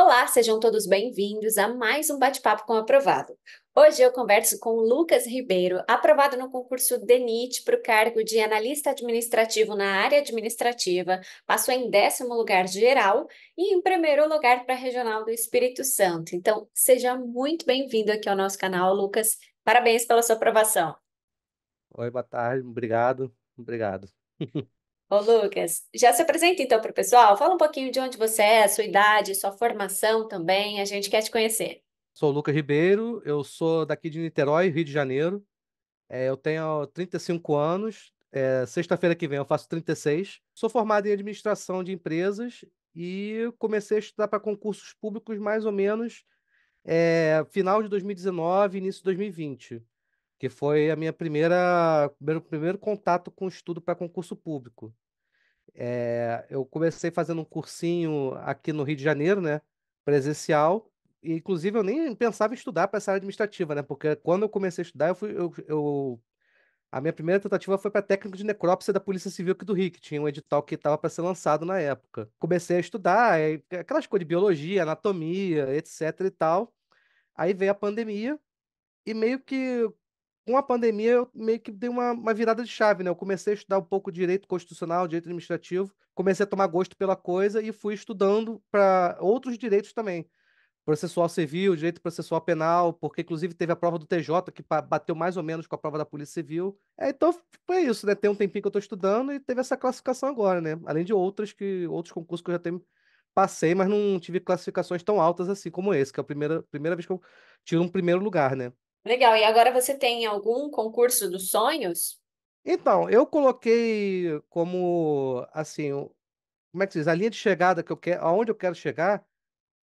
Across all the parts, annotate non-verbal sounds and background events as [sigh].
Olá, sejam todos bem-vindos a mais um bate-papo com o aprovado. Hoje eu converso com Lucas Ribeiro, aprovado no concurso DENIT para o cargo de analista administrativo na área administrativa, passou em décimo lugar geral e em primeiro lugar para a regional do Espírito Santo. Então, seja muito bem-vindo aqui ao nosso canal, Lucas. Parabéns pela sua aprovação. Oi, boa tarde, obrigado, obrigado. [laughs] Ô, Lucas, já se apresenta então para o pessoal? Fala um pouquinho de onde você é, sua idade, sua formação também, a gente quer te conhecer. Sou o Lucas Ribeiro, eu sou daqui de Niterói, Rio de Janeiro. É, eu tenho 35 anos, é, sexta-feira que vem eu faço 36. Sou formado em administração de empresas e comecei a estudar para concursos públicos mais ou menos é, final de 2019, início de 2020 que foi a minha primeira meu primeiro contato com estudo para concurso público. É, eu comecei fazendo um cursinho aqui no Rio de Janeiro, né, presencial. E, inclusive, eu nem pensava em estudar para essa área administrativa, né? Porque quando eu comecei a estudar, eu fui, eu, eu... A minha primeira tentativa foi para técnico de necrópsia da Polícia Civil aqui do Rio, que tinha um edital que estava para ser lançado na época. Comecei a estudar, aquelas coisas de biologia, anatomia, etc e tal. Aí veio a pandemia e meio que com a pandemia, eu meio que dei uma, uma, virada de chave, né? Eu comecei a estudar um pouco direito constitucional, direito administrativo, comecei a tomar gosto pela coisa e fui estudando para outros direitos também. Processual civil, direito processual penal, porque inclusive teve a prova do TJ, que bateu mais ou menos com a prova da Polícia Civil. É, então foi isso, né? Tem um tempinho que eu estou estudando e teve essa classificação agora, né? Além de outras que outros concursos que eu já tenho passei, mas não tive classificações tão altas assim como esse, que é a primeira, primeira vez que eu tiro um primeiro lugar, né? Legal. E agora você tem algum concurso dos sonhos? Então, eu coloquei como assim, como é que se diz? A linha de chegada que eu quero, aonde eu quero chegar,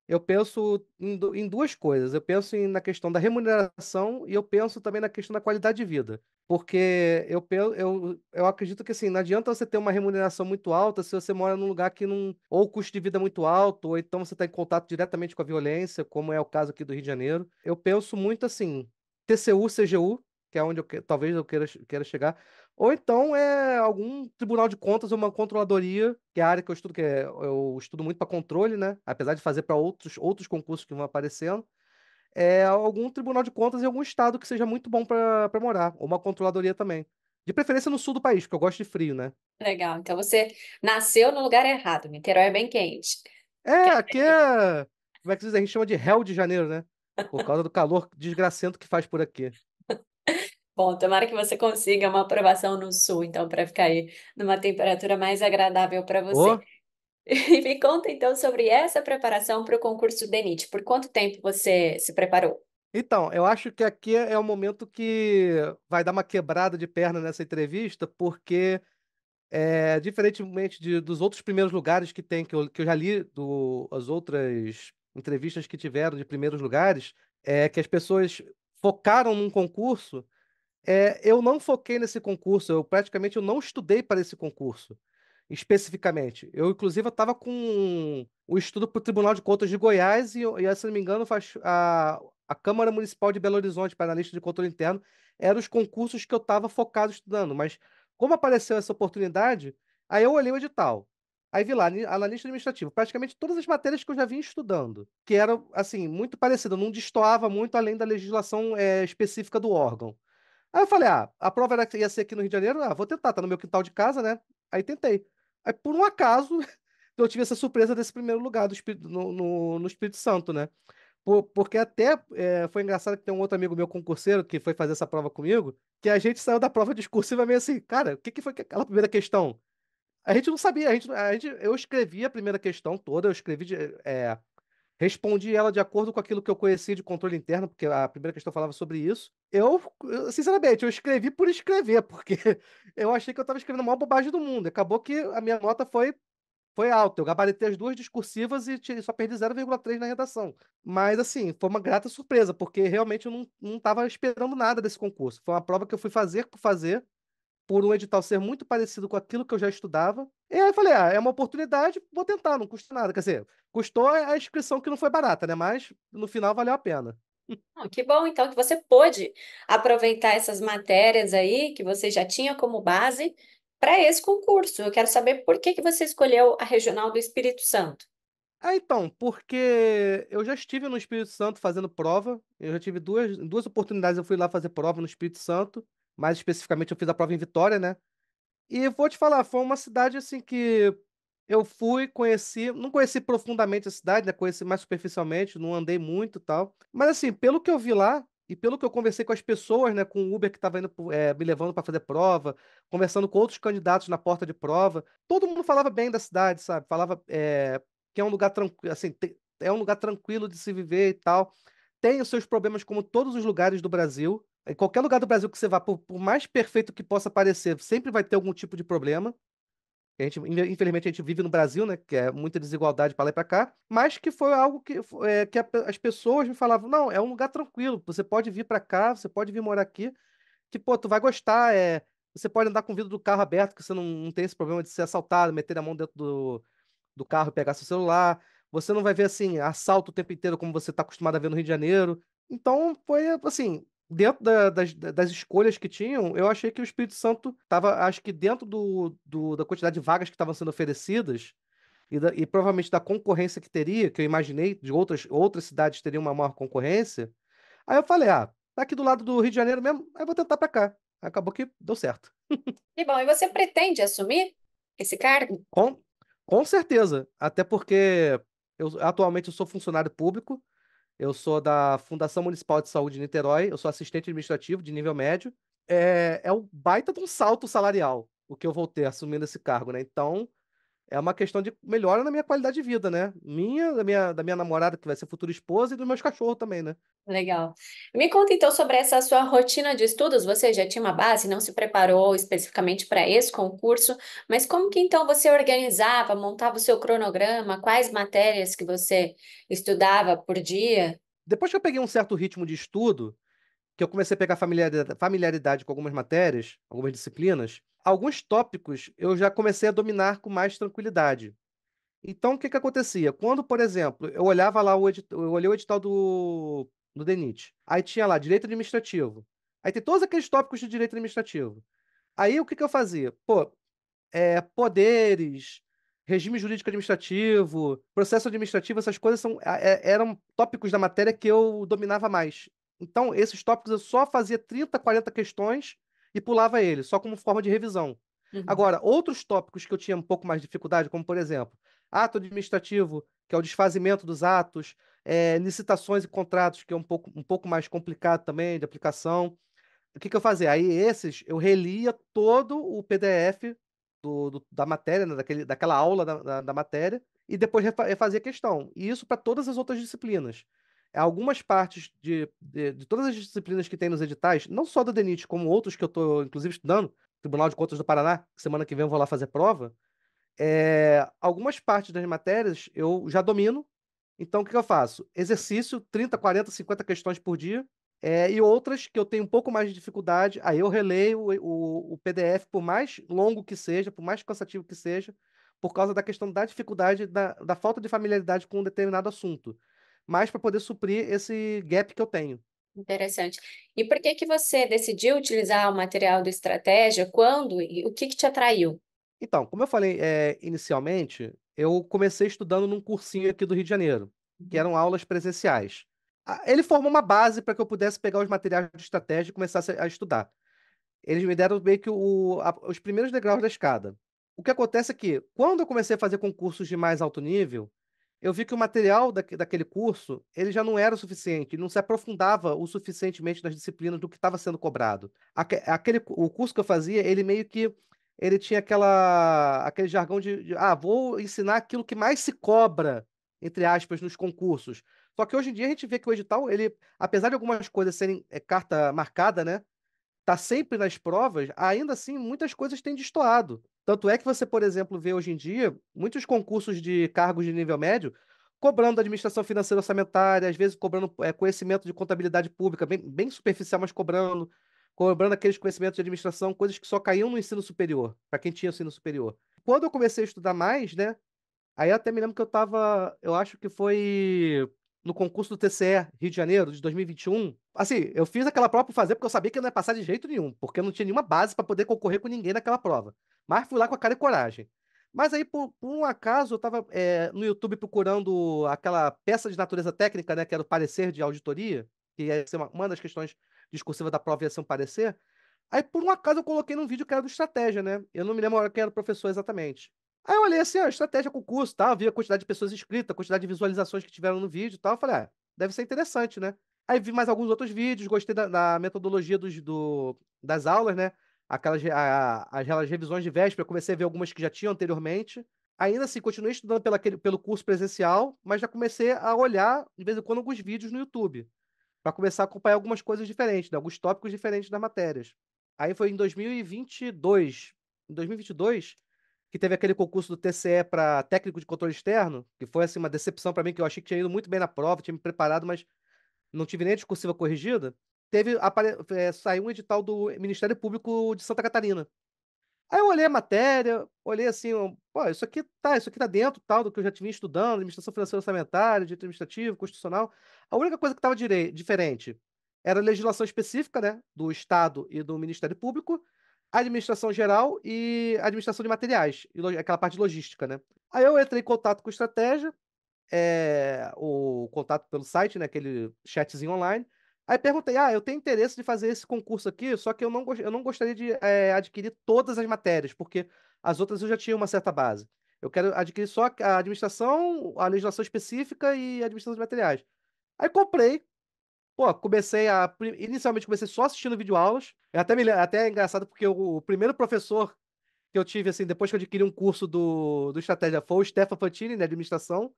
eu penso em, em duas coisas. Eu penso em, na questão da remuneração e eu penso também na questão da qualidade de vida. Porque eu, eu, eu acredito que assim, não adianta você ter uma remuneração muito alta se você mora num lugar que não. ou o custo de vida é muito alto, ou então você está em contato diretamente com a violência, como é o caso aqui do Rio de Janeiro. Eu penso muito assim, TCU, CGU, que é onde eu que, talvez eu queira, queira chegar, ou então é algum tribunal de contas ou uma controladoria, que é a área que eu estudo, que é, eu estudo muito para controle, né? Apesar de fazer para outros, outros concursos que vão aparecendo, é algum tribunal de contas em algum estado que seja muito bom para morar, ou uma controladoria também. De preferência no sul do país, porque eu gosto de frio, né? Legal. Então você nasceu no lugar errado. Niterói é bem quente. É, aqui é. Como é que se diz? A gente chama de Hell de Janeiro, né? Por causa do calor desgracento que faz por aqui. [laughs] Bom, tomara que você consiga uma aprovação no sul, então, para ficar aí numa temperatura mais agradável para você. Oh. [laughs] E me conta então sobre essa preparação para o concurso do DENIT. Por quanto tempo você se preparou? Então, eu acho que aqui é o momento que vai dar uma quebrada de perna nessa entrevista, porque é, diferentemente de, dos outros primeiros lugares que tem, que eu, que eu já li do, as outras entrevistas que tiveram de primeiros lugares, é que as pessoas focaram num concurso. É, eu não foquei nesse concurso, eu praticamente eu não estudei para esse concurso especificamente. Eu, inclusive, estava com o um estudo para o Tribunal de Contas de Goiás e, e se não me engano, a, a Câmara Municipal de Belo Horizonte, para analista de controle interno, eram os concursos que eu estava focado estudando. Mas como apareceu essa oportunidade, aí eu olhei o edital. Aí vi lá, analista administrativo, praticamente todas as matérias que eu já vinha estudando, que eram, assim, muito parecidas, não destoava muito além da legislação é, específica do órgão. Aí eu falei, ah, a prova era, ia ser aqui no Rio de Janeiro, ah, vou tentar, tá no meu quintal de casa, né? Aí tentei. Aí, por um acaso, [laughs] eu tive essa surpresa desse primeiro lugar do Espírito, no, no, no Espírito Santo, né? Por, porque até é, foi engraçado que tem um outro amigo meu concurseiro que foi fazer essa prova comigo, que a gente saiu da prova discursiva meio assim, cara, o que, que foi aquela primeira questão? A gente não sabia, a gente, a gente, eu escrevi a primeira questão toda, eu escrevi, de, é, respondi ela de acordo com aquilo que eu conhecia de controle interno, porque a primeira questão falava sobre isso. Eu, sinceramente, eu escrevi por escrever, porque [laughs] eu achei que eu estava escrevendo a maior bobagem do mundo. Acabou que a minha nota foi foi alta. Eu gabaritei as duas discursivas e só perdi 0,3 na redação. Mas, assim, foi uma grata surpresa, porque realmente eu não estava esperando nada desse concurso. Foi uma prova que eu fui fazer por fazer por um edital ser muito parecido com aquilo que eu já estudava. E aí eu falei, ah, é uma oportunidade, vou tentar, não custa nada. Quer dizer, custou a inscrição que não foi barata, né? Mas no final valeu a pena. Que bom, então, que você pôde aproveitar essas matérias aí que você já tinha como base para esse concurso. Eu quero saber por que, que você escolheu a Regional do Espírito Santo. Ah, então, porque eu já estive no Espírito Santo fazendo prova, eu já tive duas, duas oportunidades, eu fui lá fazer prova no Espírito Santo, mais especificamente eu fiz a prova em Vitória, né? E vou te falar, foi uma cidade assim que eu fui, conheci, não conheci profundamente a cidade, né? Conheci mais superficialmente, não andei muito e tal. Mas assim, pelo que eu vi lá e pelo que eu conversei com as pessoas, né, com o Uber que estava é, eh, me levando para fazer prova, conversando com outros candidatos na porta de prova, todo mundo falava bem da cidade, sabe? Falava é, que é um lugar tranquilo, assim, é um lugar tranquilo de se viver e tal. Tem os seus problemas como todos os lugares do Brasil, em qualquer lugar do Brasil que você vá, por, por mais perfeito que possa parecer, sempre vai ter algum tipo de problema. A gente, infelizmente, a gente vive no Brasil, né? Que é muita desigualdade para lá e para cá, mas que foi algo que, é, que a, as pessoas me falavam: não, é um lugar tranquilo, você pode vir para cá, você pode vir morar aqui, que, pô, tu vai gostar, é, você pode andar com o vidro do carro aberto, que você não, não tem esse problema de ser assaltado, meter a mão dentro do, do carro e pegar seu celular. Você não vai ver, assim, assalto o tempo inteiro como você está acostumado a ver no Rio de Janeiro. Então, foi, assim, dentro da, das, das escolhas que tinham, eu achei que o Espírito Santo estava, acho que dentro do, do, da quantidade de vagas que estavam sendo oferecidas, e, da, e, provavelmente da concorrência que teria, que eu imaginei, de outras, outras cidades teriam uma maior concorrência. Aí eu falei, ah, tá aqui do lado do Rio de Janeiro mesmo, aí vou tentar para cá. Acabou que deu certo. [laughs] E bom, e você pretende assumir esse cargo? Com, com certeza, até porque eu, atualmente eu sou funcionário público, eu sou da Fundação Municipal de Saúde de Niterói, eu sou assistente administrativo de nível médio. É, é um baita de um salto salarial o que eu vou ter assumindo esse cargo, né? Então, é uma questão de melhora na minha qualidade de vida, né? Minha, da minha, da minha namorada, que vai ser futura esposa, e dos meus cachorros também, né? Legal. Me conta então sobre essa sua rotina de estudos. Você já tinha uma base, não se preparou especificamente para esse concurso, mas como que então você organizava, montava o seu cronograma, quais matérias que você estudava por dia? Depois que eu peguei um certo ritmo de estudo, que eu comecei a pegar familiaridade, familiaridade com algumas matérias, algumas disciplinas, alguns tópicos eu já comecei a dominar com mais tranquilidade. Então, o que, que acontecia? Quando, por exemplo, eu olhava lá o edital, eu olhei o edital do, do DENIT, aí tinha lá direito administrativo. Aí tem todos aqueles tópicos de direito administrativo. Aí o que, que eu fazia? Pô, é, poderes, regime jurídico administrativo, processo administrativo, essas coisas são, é, eram tópicos da matéria que eu dominava mais. Então, esses tópicos eu só fazia 30, 40 questões e pulava ele, só como forma de revisão. Uhum. Agora, outros tópicos que eu tinha um pouco mais de dificuldade, como por exemplo, ato administrativo, que é o desfazimento dos atos, é, licitações e contratos, que é um pouco, um pouco mais complicado também de aplicação. O que, que eu fazia? Aí, esses, eu relia todo o PDF do, do, da matéria, né? Daquele, daquela aula da, da, da matéria, e depois refazia a questão. E isso para todas as outras disciplinas algumas partes de, de, de, todas as disciplinas que tem nos editais, não só do DENIT, como outros que eu estou, inclusive, estudando, Tribunal de Contas do Paraná, semana que vem eu vou lá fazer prova, é, algumas partes das matérias eu já domino, então o que, eu faço? Exercício, 30, 40, 50 questões por dia, é, e outras que eu tenho um pouco mais de dificuldade, aí eu releio o, o, o PDF, por mais longo que seja, por mais cansativo que seja, por causa da questão da dificuldade, da, da falta de familiaridade com um determinado assunto mais para poder suprir esse gap que eu tenho. Interessante. E por que que você decidiu utilizar o material do Estratégia? Quando e o que, que te atraiu? Então, como eu falei é, inicialmente, eu comecei estudando num cursinho aqui do Rio de Janeiro, que uhum. eram aulas presenciais. Ah, ele formou uma base para que eu pudesse pegar os materiais de estratégia e começar a estudar. Eles me deram meio que o, a, os primeiros degraus da escada. O que acontece é que, quando eu comecei a fazer concursos de mais alto nível, eu vi que o material da, daquele curso ele já não era o suficiente, não se aprofundava o suficientemente nas disciplinas do que estava sendo cobrado. Aquele, o curso que eu fazia, ele meio que ele tinha aquela, aquele jargão de, de ah, vou ensinar aquilo que mais se cobra, entre aspas, nos concursos. Só que hoje em dia a gente vê que o edital, ele, apesar de algumas coisas serem é, carta marcada, né? Tá sempre nas provas, ainda assim muitas coisas têm destoado. Tanto é que você, por exemplo, vê hoje em dia muitos concursos de cargos de nível médio cobrando administração financeira orçamentária, às vezes cobrando é, conhecimento de contabilidade pública, bem, bem superficial, mas cobrando, cobrando aqueles conhecimentos de administração, coisas que só caíam no ensino superior, para quem tinha ensino superior. Quando eu comecei a estudar mais, né? Aí até me lembro que eu estava, eu acho que foi no concurso do TCE Rio de Janeiro, de 2021, Assim, eu fiz aquela prova para fazer porque eu sabia que eu não ia passar de jeito nenhum, porque eu não tinha nenhuma base para poder concorrer com ninguém naquela prova. Mas fui lá com a cara e coragem. Mas aí, por, por um acaso, eu estava é, eh, no YouTube procurando aquela peça de natureza técnica, né, que era o parecer de auditoria, que ia ser uma, uma das questões discursivas da prova, ia ser um parecer. Aí, por um acaso, eu coloquei num vídeo que era do Estratégia, né? Eu não me lembro quem era o professor exatamente. Aí eu olhei assim, ó, estratégia concurso, tal, vi a quantidade de pessoas inscritas, a quantidade de visualizações que tiveram no vídeo e tal. Eu falei, ah, deve ser interessante, né? Aí vi mais alguns outros vídeos, gostei da, da metodologia dos, do, das aulas, né? Aquelas, a, a, aquelas revisões de véspera, comecei a ver algumas que já tinha anteriormente. Ainda assim, continuei estudando pela, pelo curso presencial, mas já comecei a olhar, de vez em quando, alguns vídeos no YouTube, para começar a acompanhar algumas coisas diferentes, né? alguns tópicos diferentes das matérias. Aí foi em 2022. Em 2022, que teve aquele concurso do TCE para técnico de controle externo, que foi assim uma decepção para mim, que eu achei que tinha ido muito bem na prova, tinha me preparado, mas não tive nem a discursiva corrigida, teve, apare... é, saiu um edital do Ministério Público de Santa Catarina. Aí eu olhei a matéria, olhei assim, pô, isso aqui tá, isso aqui tá dentro tal do que eu já tinha estudando, administração financeira orçamentária, direito administrativo, constitucional. A única coisa que estava diferente era a legislação específica, né, do Estado e do Ministério Público, administração geral e administração de materiais, e aquela parte de logística, né? Aí eu entrei em contato com a estratégia, é, o contato pelo site, né, aquele chatzinho online. Aí perguntei, ah, eu tenho interesse de fazer esse concurso aqui, só que eu não, eu não gostaria de é, adquirir todas as matérias, porque as outras eu já tinha uma certa base. Eu quero adquirir só a administração, a legislação específica e a administração de materiais. Aí comprei, pô, comecei a. Inicialmente comecei só assistindo videoaulas. É até, me, até é engraçado, porque o, o primeiro professor que eu tive, assim, depois que eu adquiri um curso do, do Estratégia foi o Stefan Fantini, né, administração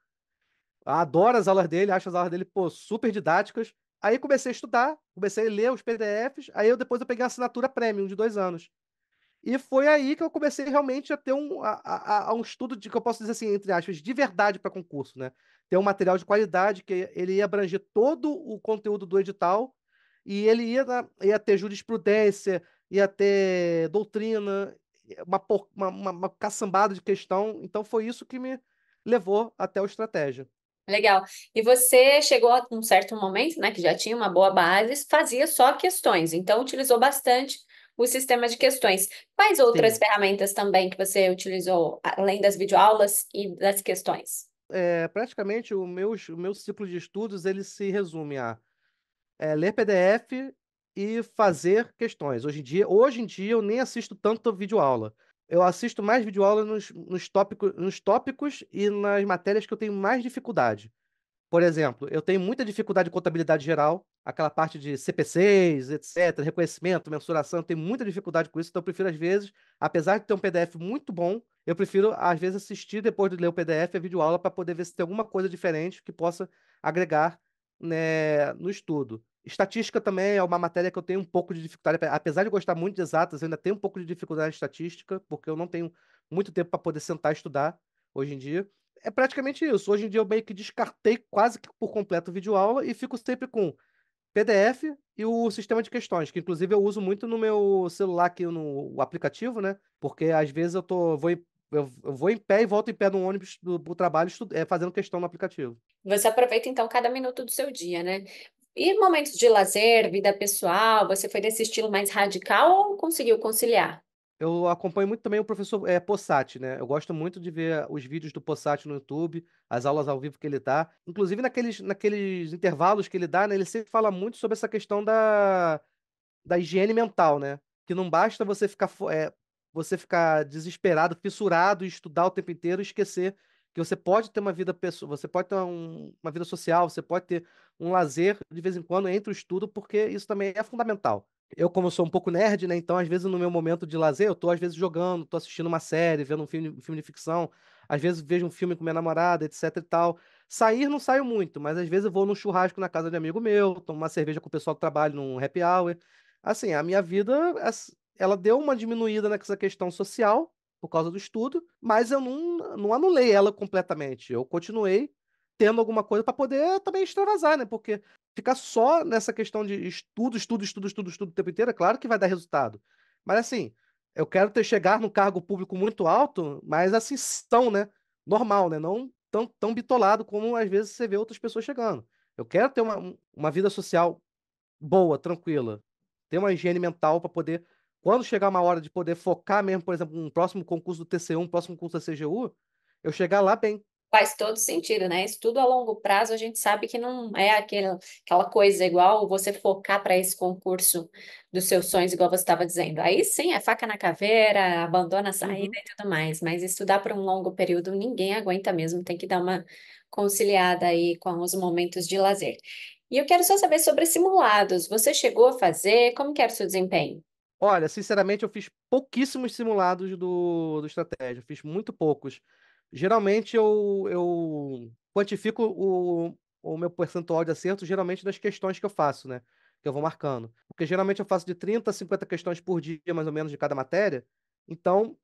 adoro as aulas dele, acho as aulas dele, pô, super didáticas. Aí comecei a estudar, comecei a ler os PDFs, aí eu depois eu peguei a assinatura premium de dois anos. E foi aí que eu comecei realmente a ter um, a, a, a um estudo de que eu posso dizer assim, entre aspas, de verdade para concurso, né? Ter um material de qualidade que ele ia abranger todo o conteúdo do edital e ele ia, ia ter jurisprudência, ia ter doutrina, uma, uma, uma, uma caçambada de questão. Então foi isso que me levou até o estratégia. Legal. E você chegou a um certo momento, né, que já tinha uma boa base, fazia só questões, então utilizou bastante o sistema de questões. Quais outras Sim. ferramentas também que você utilizou, além das videoaulas e das questões? É, praticamente o meu, o meu ciclo de estudos ele se resume a é, ler PDF e fazer questões. Hoje em dia, hoje em dia eu nem assisto tanto videoaula eu assisto mais vídeo nos, nos, tópico, nos tópicos e nas matérias que eu tenho mais dificuldade. Por exemplo, eu tenho muita dificuldade de contabilidade geral, aquela parte de CPCs, etc., reconhecimento, mensuração, eu tenho muita dificuldade com isso, então eu prefiro, às vezes, apesar de ter um PDF muito bom, eu prefiro, às vezes, assistir depois de ler o PDF a videoaula para poder ver se tem alguma coisa diferente que possa agregar né, no estudo. Estatística também é uma matéria que eu tenho um pouco de dificuldade, apesar de gostar muito de exatas, eu ainda tenho um pouco de dificuldade em estatística, porque eu não tenho muito tempo para poder sentar e estudar hoje em dia. É praticamente isso. Hoje em dia eu meio que descartei quase que por completo o vídeo aula e fico sempre com PDF e o sistema de questões, que inclusive eu uso muito no meu celular aqui no aplicativo, né? Porque às vezes eu tô vou em, eu, vou em pé e volto em pé no ônibus do, do trabalho estudo, é, fazendo questão no aplicativo. Você aproveita então cada minuto do seu dia, né? E momentos de lazer, vida pessoal, você foi desse estilo mais radical ou conseguiu conciliar? Eu acompanho muito também o professor é, eh, Possati, né? Eu gosto muito de ver os vídeos do Possati no YouTube, as aulas ao vivo que ele dá. Inclusive, naqueles, naqueles intervalos que ele dá, né? Ele sempre fala muito sobre essa questão da, da higiene mental, né? Que não basta você ficar, é, você ficar desesperado, fissurado, e estudar o tempo inteiro e esquecer que você pode ter uma vida pessoal, você pode ter um, uma vida social, você pode ter um lazer de vez em quando entre o estudo, porque isso também é fundamental. Eu, como sou um pouco nerd, né? Então, às vezes, no meu momento de lazer, eu tô, às vezes, jogando, tô assistindo uma série, vendo um filme, um filme de ficção, às vezes vejo um filme com minha namorada, etc e tal. Sair não saio muito, mas às vezes eu vou num churrasco na casa de amigo meu, tomo uma cerveja com o pessoal do trabalho num happy hour. Assim, a minha vida, ela deu uma diminuída nessa questão social, por causa do estudo, mas eu não, não anulei ela completamente. Eu continuei tendo alguma coisa para poder também extravasar, né? Porque ficar só nessa questão de estudo, estudo, estudo, estudo, estudo o tempo inteiro, é claro que vai dar resultado. Mas assim, eu quero ter chegar num cargo público muito alto, mas assim tão, né? Normal, né? Não tão, tão bitolado como às vezes você vê outras pessoas chegando. Eu quero ter uma, uma vida social boa, tranquila, ter uma higiene mental para poder quando chegar uma hora de poder focar mesmo, por exemplo, um próximo concurso do TC1, um próximo concurso da CGU, eu chegar lá bem. Faz todo sentido, né? Estudo a longo prazo a gente sabe que não é aquela, aquela coisa igual você focar para esse concurso dos seus sonhos, igual você estava dizendo. Aí sim é faca na caveira, abandona a saída uhum. e tudo mais, mas estudar para um longo período ninguém aguenta mesmo, tem que dar uma conciliada aí com os momentos de lazer. E eu quero só saber sobre simulados. Você chegou a fazer? Como que era o seu desempenho? Olha, sinceramente, eu fiz pouquíssimos simulados do, do estratégia, fiz muito poucos. Geralmente eu, eu quantifico o, o meu percentual de acerto, geralmente das questões que eu faço, né? Que eu vou marcando. Porque geralmente eu faço de 30 a 50 questões por dia, mais ou menos, de cada matéria. Então,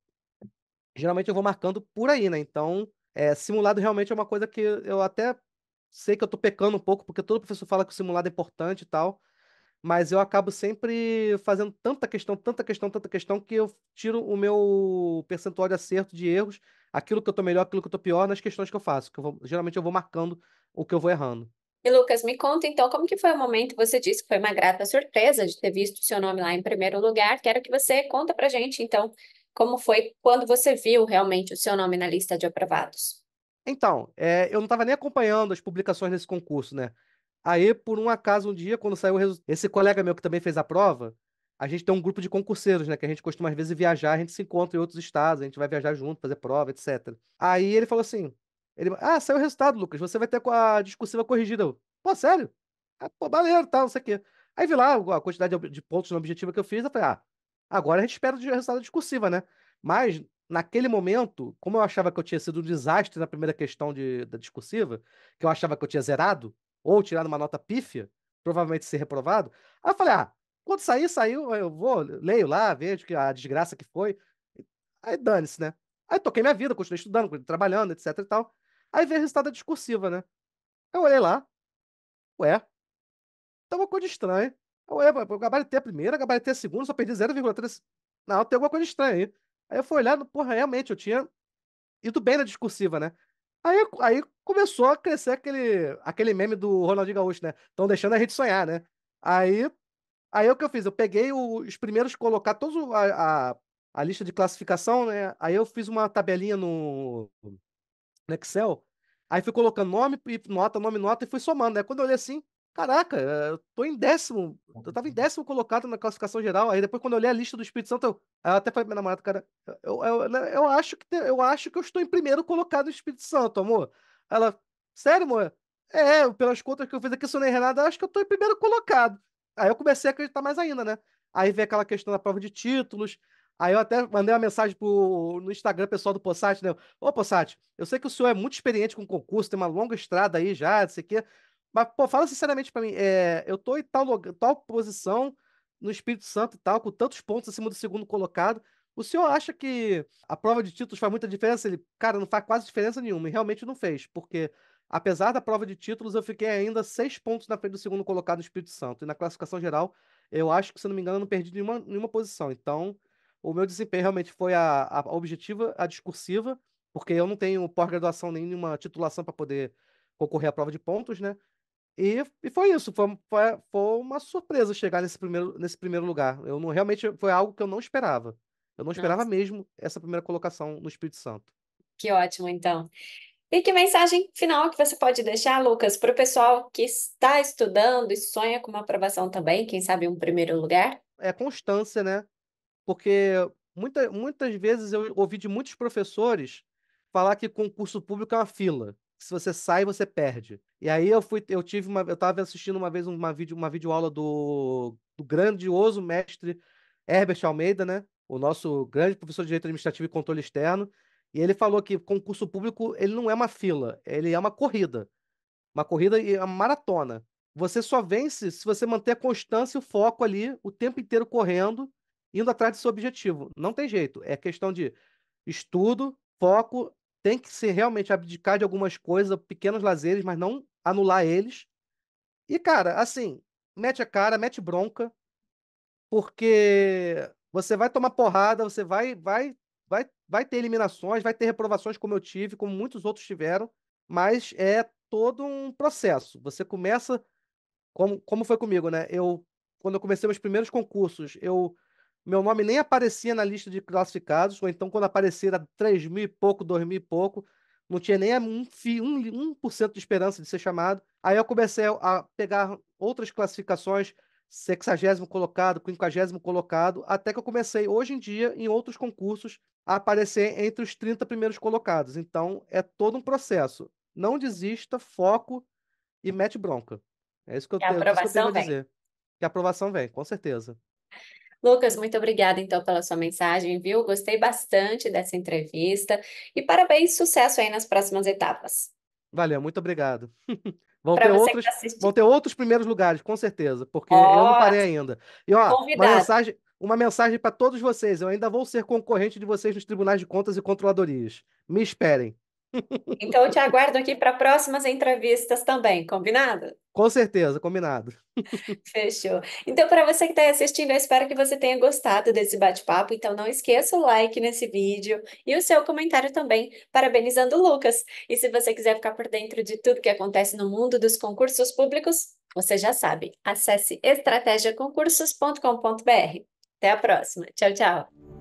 geralmente eu vou marcando por aí, né? Então, é, simulado realmente é uma coisa que eu até sei que eu tô pecando um pouco, porque todo professor fala que o simulado é importante e tal mas eu acabo sempre fazendo tanta questão, tanta questão, tanta questão, que eu tiro o meu percentual de acerto, de erros, aquilo que eu tô melhor, aquilo que eu tô pior, nas questões que eu faço. Que eu vou, geralmente eu vou marcando o que eu vou errando. E Lucas, me conta então como que foi o momento, você disse que foi uma grata surpresa de ter visto o seu nome lá em primeiro lugar. Quero que você conta pra gente então como foi quando você viu realmente o seu nome na lista de aprovados. Então, é, eu não estava nem acompanhando as publicações desse concurso, né? Aí, por um acaso, um dia, quando saiu o resultado. Esse colega meu que também fez a prova, a gente tem um grupo de concurseiros, né? Que a gente costuma, às vezes, viajar, a gente se encontra em outros estados, a gente vai viajar junto, fazer prova, etc. Aí ele falou assim: ele, Ah, saiu o resultado, Lucas, você vai ter a discursiva corrigida. Eu, Pô, sério? Ah, pô, maneiro, tal, não sei o quê. Aí vi lá a quantidade de pontos no objetivo que eu fiz, eu falei, ah, agora a gente espera o resultado da discursiva, né? Mas, naquele momento, como eu achava que eu tinha sido um desastre na primeira questão de, da discursiva, que eu achava que eu tinha zerado, ou tirar uma nota pífia, provavelmente ser reprovado. Aí eu falei, ah, quando sair, saiu, eu vou, leio lá, vejo que a desgraça que foi. Aí dane-se, né? Aí toquei minha vida, continuei estudando, trabalhando, etc e tal. Aí veio a da discursiva, né? Eu olhei lá, ué, tá uma coisa estranha. Eu olhei, eu gabaritei a primeira, gabaritei a segunda, só perdi 0,3. Não, tem alguma coisa estranha aí. Aí eu fui olhar, porra, realmente, eu tinha ido bem na discursiva, né? Aí, aí começou a crescer aquele, aquele meme do Ronaldinho Gaúcho, né? Estão deixando a gente sonhar, né? Aí, aí o que eu fiz? Eu peguei os primeiros, colocar toda a, a, a lista de classificação, né? Aí eu fiz uma tabelinha no, no Excel. Aí fui colocando nome e nota, nome e nota e fui somando, né? Quando eu olhei assim, Caraca, eu tô em décimo. Eu tava em uhum. décimo colocado na classificação geral. Aí depois, quando eu olhei a lista do Espírito Santo, eu, eu até falei pra minha namorada, cara, eu, eu, eu, né, acho que, eu acho que eu estou em primeiro colocado no Espírito Santo, amor. Ela, sério, amor? É, pelas contas que eu fiz aqui, se eu não eu acho que eu tô em primeiro colocado. Aí eu comecei a acreditar mais ainda, né? Aí vem aquela questão da prova de títulos. Aí eu até mandei uma mensagem pro, no Instagram pessoal do Possat, né? Ô, Possat, eu sei que o senhor é muito experiente com concurso, tem uma longa estrada aí já, não sei o quê, mas, pô, fala sinceramente para mim, é, eu tô em tal, lugar, tal posição no Espírito Santo e tal, com tantos pontos acima do segundo colocado. O senhor acha que a prova de títulos faz muita diferença? Ele, cara, não faz quase diferença nenhuma, e realmente não fez, porque apesar da prova de títulos, eu fiquei ainda seis pontos na frente do segundo colocado no Espírito Santo. E na classificação geral, eu acho que, se não me engano, eu não perdi nenhuma, nenhuma posição. Então, o meu desempenho realmente foi a, a objetiva, a discursiva, porque eu não tenho pós-graduação nenhuma titulação para poder concorrer à prova de pontos, né? E, e foi isso, foi, foi, foi, uma surpresa chegar nesse primeiro, nesse primeiro lugar. Eu não realmente foi algo que eu não esperava. Eu não esperava Nossa. mesmo essa primeira colocação no Espírito Santo. Que ótimo, então. E que mensagem final que você pode deixar, Lucas, para o pessoal que está estudando e sonha com uma aprovação também, quem sabe um primeiro lugar? É constância, né? Porque muita, muitas vezes eu ouvi de muitos professores falar que concurso público é uma fila se você sai, você perde. E aí eu fui, eu tive uma, eu tava assistindo uma vez uma vídeo, uma videoaula do, do grandioso mestre Herbert Almeida, né? O nosso grande professor de direito administrativo e controle externo, e ele falou que concurso público, ele não é uma fila, ele é uma corrida. Uma corrida e uma maratona. Você só vence se você manter a constância e o foco ali o tempo inteiro correndo, indo atrás do seu objetivo. Não tem jeito, é questão de estudo, foco, tem que se realmente abdicar de algumas coisas, pequenos lazeres, mas não anular eles. E, cara, assim, mete a cara, mete bronca, porque você vai tomar porrada, você vai, vai, vai, vai ter eliminações, vai ter reprovações, como eu tive, como muitos outros tiveram, mas é todo um processo. Você começa, como, como foi comigo, né? Eu, quando eu comecei meus primeiros concursos, eu meu nome nem aparecia na lista de classificados, ou então quando aparecia era 3 mil e pouco, 2 mil e pouco. Não tinha nem um, um, 1% de esperança de ser chamado. Aí eu comecei a pegar outras classificações, 60 colocado, quinquagésimo colocado, até que eu comecei, hoje em dia, em outros concursos, a aparecer entre os 30 primeiros colocados. Então, é todo um processo. Não desista, foco e mete bronca. É isso que eu, que tenho, é isso que eu tenho a dizer. Vem. Que a aprovação vem, com certeza. Lucas, muito obrigada então pela sua mensagem, viu? Gostei bastante dessa entrevista e parabéns, sucesso aí nas próximas etapas. Valeu, muito obrigado. [laughs] Vão ter, outros, tá vão ter outros primeiros lugares, com certeza, porque oh, eu não parei ainda. E ó, uma mensagem, uma mensagem para todos vocês. Eu ainda vou ser concorrente de vocês nos tribunais de contas e controladorias. Me esperem. Então eu te aguardo aqui para próximas entrevistas também, combinado? Com certeza, combinado. [laughs] Fechou. Então, para você que está assistindo, eu espero que você tenha gostado desse bate-papo. Então, não esqueça o like nesse vídeo e o seu comentário também, parabenizando o Lucas. E se você quiser ficar por dentro de tudo que acontece no mundo dos concursos públicos, você já sabe. Acesse estratégiaconcursos.com.br. Até a próxima. Tchau, tchau.